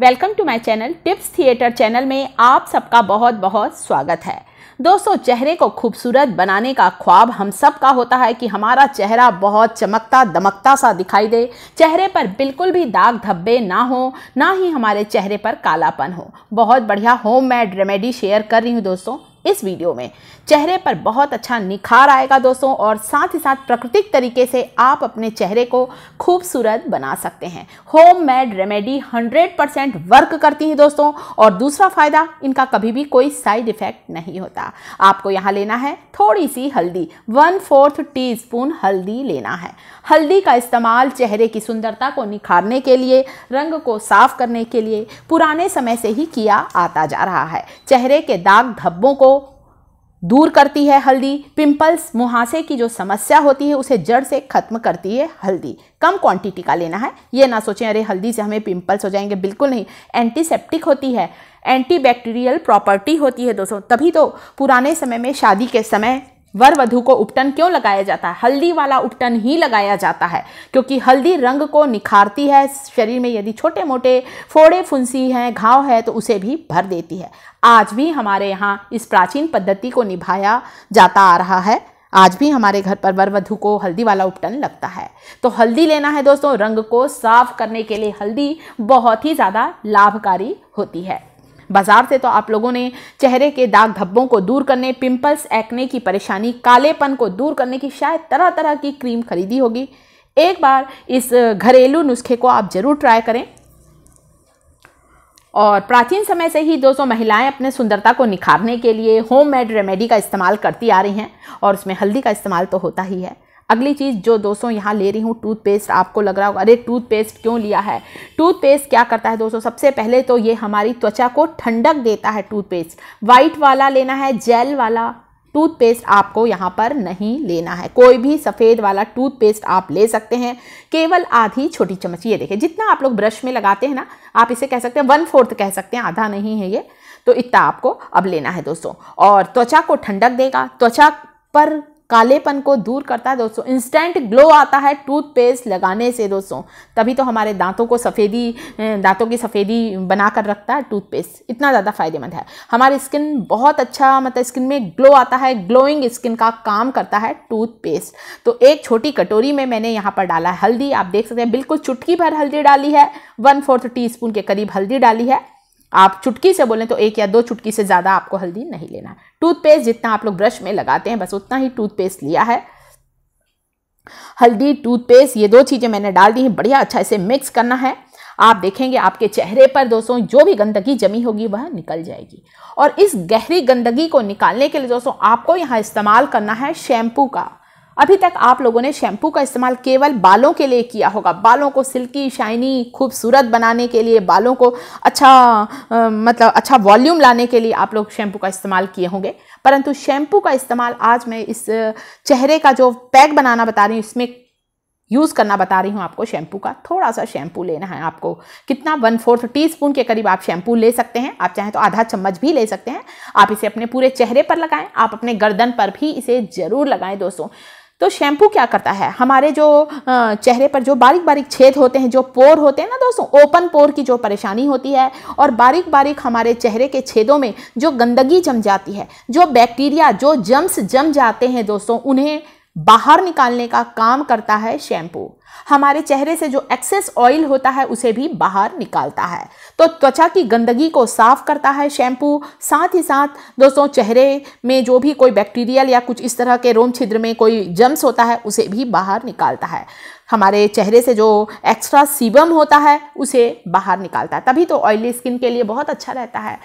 welcome to my channel Tips Theatre channel में आप सबका बहुत बहुत स्वागत है दोस्तों चेहरे को खूबसूरत बनाने का ख्वाब हम सब का होता है कि हमारा चेहरा बहुत चमकता दमकता सा दिखाई दे चेहरे पर बिल्कुल भी दाग धब्बे ना हो ना ही हमारे चेहरे पर कालापन हो बहुत बढ़िया होम मेड रेमेडी शेयर कर रही हूँ दोस्तों इस वीडियो में चेहरे पर बहुत अच्छा निखार आएगा दोस्तों और साथ ही साथ प्राकृतिक तरीके से आप अपने चेहरे को खूबसूरत बना सकते हैं होम मेड रेमेडी 100% वर्क करती हैं दोस्तों और दूसरा फ़ायदा इनका कभी भी कोई साइड इफ़ेक्ट नहीं होता आपको यहाँ लेना है थोड़ी सी हल्दी वन फोर्थ टी हल्दी लेना है हल्दी का इस्तेमाल चेहरे की सुंदरता को निखारने के लिए रंग को साफ करने के लिए पुराने समय से ही किया आता जा रहा है चेहरे के दाग धब्बों को दूर करती है हल्दी पिंपल्स मुहासे की जो समस्या होती है उसे जड़ से खत्म करती है हल्दी कम क्वांटिटी का लेना है ये ना सोचें अरे हल्दी से हमें पिंपल्स हो जाएंगे बिल्कुल नहीं एंटीसेप्टिक होती है एंटीबैक्टीरियल प्रॉपर्टी होती है दोस्तों तभी तो पुराने समय में शादी के समय वर वधु को उपटन क्यों लगाया जाता है हल्दी वाला उपटन ही लगाया जाता है क्योंकि हल्दी रंग को निखारती है शरीर में यदि छोटे मोटे फोड़े फुंसी हैं घाव है तो उसे भी भर देती है आज भी हमारे यहाँ इस प्राचीन पद्धति को निभाया जाता आ रहा है आज भी हमारे घर पर वर वधु को हल्दी वाला उपटन लगता है तो हल्दी लेना है दोस्तों रंग को साफ करने के लिए हल्दी बहुत ही ज़्यादा लाभकारी होती है बाजार से तो आप लोगों ने चेहरे के दाग धब्बों को दूर करने पिंपल्स एक्ने की परेशानी कालेपन को दूर करने की शायद तरह तरह की क्रीम खरीदी होगी एक बार इस घरेलू नुस्खे को आप ज़रूर ट्राई करें और प्राचीन समय से ही दोस्तों महिलाएं अपने सुंदरता को निखारने के लिए होममेड रेमेडी का इस्तेमाल करती आ रही हैं और उसमें हल्दी का इस्तेमाल तो होता ही है अगली चीज़ जो दोस्तों यहाँ ले रही हूँ टूथपेस्ट आपको लग रहा होगा अरे टूथपेस्ट क्यों लिया है टूथपेस्ट क्या करता है दोस्तों सबसे पहले तो ये हमारी त्वचा को ठंडक देता है टूथपेस्ट वाइट वाला लेना है जेल वाला टूथपेस्ट आपको यहाँ पर नहीं लेना है कोई भी सफ़ेद वाला टूथपेस्ट आप ले सकते हैं केवल आधी छोटी चम्मच ये देखें जितना आप लोग ब्रश में लगाते हैं ना आप इसे कह सकते हैं वन फोर्थ कह सकते हैं आधा नहीं है ये तो इतना आपको अब लेना है दोस्तों और त्वचा को ठंडक देगा त्वचा पर कालेपन को दूर करता है दोस्तों इंस्टेंट ग्लो आता है टूथपेस्ट लगाने से दोस्तों तभी तो हमारे दांतों को सफ़ेदी दांतों की सफ़ेदी बना कर रखता है टूथपेस्ट इतना ज़्यादा फ़ायदेमंद है हमारी स्किन बहुत अच्छा मतलब स्किन में ग्लो आता है ग्लोइंग स्किन का काम करता है टूथपेस्ट तो एक छोटी कटोरी में मैंने यहाँ पर डाला है हल्दी आप देख सकते हैं बिल्कुल चुटकी भर हल्दी डाली है वन फोर्थ टी के करीब हल्दी डाली है आप चुटकी से बोलें तो एक या दो चुटकी से ज़्यादा आपको हल्दी नहीं लेना टूथपेस्ट जितना आप लोग ब्रश में लगाते हैं बस उतना ही टूथपेस्ट लिया है हल्दी टूथपेस्ट ये दो चीज़ें मैंने डाल दी हैं बढ़िया अच्छा इसे मिक्स करना है आप देखेंगे आपके चेहरे पर दोस्तों जो भी गंदगी जमी होगी वह निकल जाएगी और इस गहरी गंदगी को निकालने के लिए दोस्तों आपको यहाँ इस्तेमाल करना है शैम्पू का अभी तक आप लोगों ने शैम्पू का इस्तेमाल केवल बालों के लिए किया होगा बालों को सिल्की शाइनी खूबसूरत बनाने के लिए बालों को अच्छा आ, मतलब अच्छा वॉल्यूम लाने के लिए आप लोग शैम्पू का इस्तेमाल किए होंगे परंतु शैम्पू का इस्तेमाल आज मैं इस चेहरे का जो पैक बनाना बता रही हूँ इसमें यूज़ करना बता रही हूँ आपको शैम्पू का थोड़ा सा शैम्पू लेना है आपको कितना वन फोर्थ टी स्पून के करीब आप शैम्पू ले सकते हैं आप चाहें तो आधा चम्मच भी ले सकते हैं आप इसे अपने पूरे चेहरे पर लगाएं आप अपने गर्दन पर भी इसे ज़रूर लगाएं दोस्तों तो शैम्पू क्या करता है हमारे जो चेहरे पर जो बारीक बारीक छेद होते हैं जो पोर होते हैं ना दोस्तों ओपन पोर की जो परेशानी होती है और बारीक बारीक हमारे चेहरे के छेदों में जो गंदगी जम जाती है जो बैक्टीरिया जो जम्स जम जाते हैं दोस्तों उन्हें बाहर निकालने का काम करता है शैम्पू हमारे चेहरे से जो एक्सेस ऑयल होता है उसे भी बाहर निकालता है तो त्वचा की गंदगी को साफ करता है शैम्पू साथ ही साथ दोस्तों चेहरे में जो भी कोई बैक्टीरियल या कुछ इस तरह के रोम छिद्र में कोई जम्स होता है उसे भी बाहर निकालता है हमारे चेहरे से जो एक्स्ट्रा सीबम होता है उसे बाहर निकालता है तभी तो ऑयली स्किन के लिए बहुत अच्छा रहता है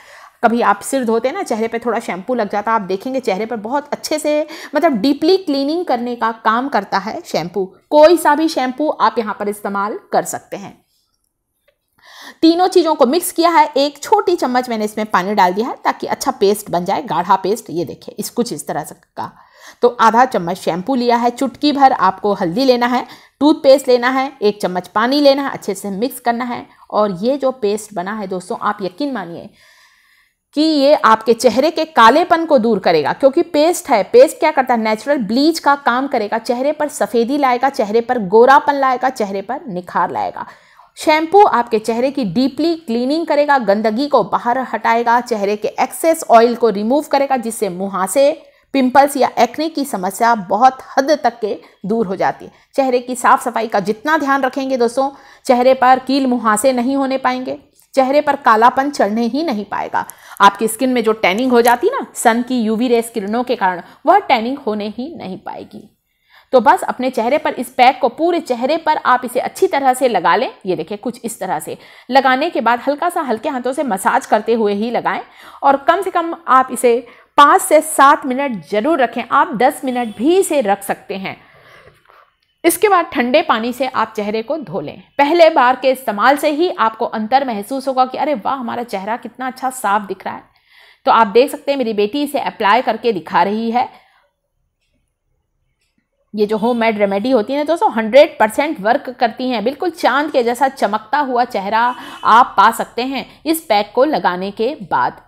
कभी आप सिर धोते हैं ना चेहरे पे थोड़ा शैम्पू लग जाता है आप देखेंगे चेहरे पर बहुत अच्छे से मतलब डीपली क्लीनिंग करने का काम करता है शैम्पू कोई सा भी शैम्पू आप यहाँ पर इस्तेमाल कर सकते हैं तीनों चीज़ों को मिक्स किया है एक छोटी चम्मच मैंने इसमें पानी डाल दिया है ताकि अच्छा पेस्ट बन जाए गाढ़ा पेस्ट ये देखें इस कुछ इस तरह का तो आधा चम्मच शैम्पू लिया है चुटकी भर आपको हल्दी लेना है टूथपेस्ट लेना है एक चम्मच पानी लेना है अच्छे से मिक्स करना है और ये जो पेस्ट बना है दोस्तों आप यकीन मानिए कि ये आपके चेहरे के कालेपन को दूर करेगा क्योंकि पेस्ट है पेस्ट क्या करता है नेचुरल ब्लीच का काम करेगा चेहरे पर सफ़ेदी लाएगा चेहरे पर गोरापन लाएगा चेहरे पर निखार लाएगा शैम्पू आपके चेहरे की डीपली क्लीनिंग करेगा गंदगी को बाहर हटाएगा चेहरे के एक्सेस ऑयल को रिमूव करेगा जिससे मुहासे पिंपल्स या एक्ने की समस्या बहुत हद तक के दूर हो जाती है चेहरे की साफ़ सफाई का जितना ध्यान रखेंगे दोस्तों चेहरे पर कील मुहासे नहीं होने पाएंगे चेहरे पर कालापन चढ़ने ही नहीं पाएगा आपकी स्किन में जो टैनिंग हो जाती ना सन की यूवी रेस किरणों के कारण वह टैनिंग होने ही नहीं पाएगी तो बस अपने चेहरे पर इस पैक को पूरे चेहरे पर आप इसे अच्छी तरह से लगा लें ये देखिए कुछ इस तरह से लगाने के बाद हल्का सा हल्के हाथों से मसाज करते हुए ही लगाएं और कम से कम आप इसे पाँच से सात मिनट जरूर रखें आप दस मिनट भी इसे रख सकते हैं इसके बाद ठंडे पानी से आप चेहरे को धो लें पहले बार के इस्तेमाल से ही आपको अंतर महसूस होगा कि अरे वाह हमारा चेहरा कितना अच्छा साफ दिख रहा है तो आप देख सकते हैं मेरी बेटी इसे अप्लाई करके दिखा रही है ये जो होम मेड रेमेडी होती है ना दोस्तों हंड्रेड परसेंट वर्क करती हैं बिल्कुल चांद के जैसा चमकता हुआ चेहरा आप पा सकते हैं इस पैक को लगाने के बाद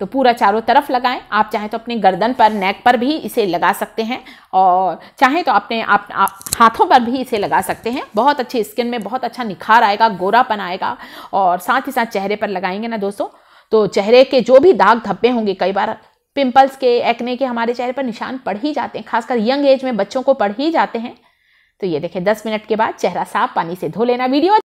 तो पूरा चारों तरफ लगाएं आप चाहें तो अपने गर्दन पर नेक पर भी इसे लगा सकते हैं और चाहें तो अपने आप, आप हाथों पर भी इसे लगा सकते हैं बहुत अच्छी स्किन में बहुत अच्छा निखार आएगा गोरापन आएगा और साथ ही साथ चेहरे पर लगाएंगे ना दोस्तों तो चेहरे के जो भी दाग धब्बे होंगे कई बार पिंपल्स के एक्ने के हमारे चेहरे पर निशान पड़ ही जाते हैं खासकर यंग एज में बच्चों को पढ़ ही जाते हैं तो ये देखें दस मिनट के बाद चेहरा साफ पानी से धो लेना वीडियो